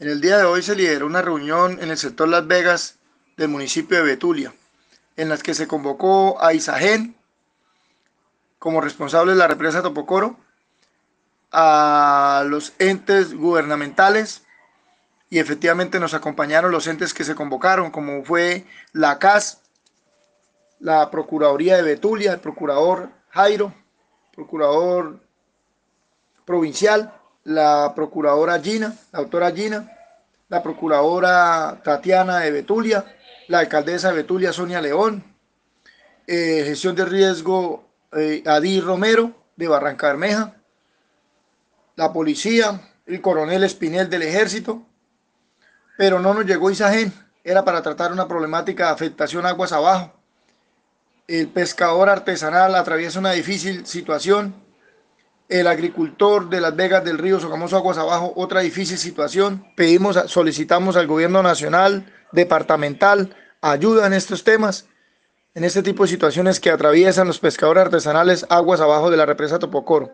En el día de hoy se lideró una reunión en el sector Las Vegas del municipio de Betulia, en las que se convocó a Isagen como responsable de la represa Topocoro, a los entes gubernamentales y efectivamente nos acompañaron los entes que se convocaron, como fue la CAS, la Procuraduría de Betulia, el Procurador Jairo, Procurador Provincial, la procuradora Gina, la doctora Gina, la procuradora Tatiana de Betulia, la alcaldesa de Betulia Sonia León, eh, gestión de riesgo eh, Adi Romero de Barranca Bermeja, la policía, el coronel Espinel del ejército, pero no nos llegó Isagen, era para tratar una problemática de afectación aguas abajo. El pescador artesanal atraviesa una difícil situación el agricultor de Las Vegas del Río Sogamoso Aguas Abajo, otra difícil situación. Pedimos, solicitamos al gobierno nacional, departamental, ayuda en estos temas, en este tipo de situaciones que atraviesan los pescadores artesanales aguas abajo de la represa Topocoro.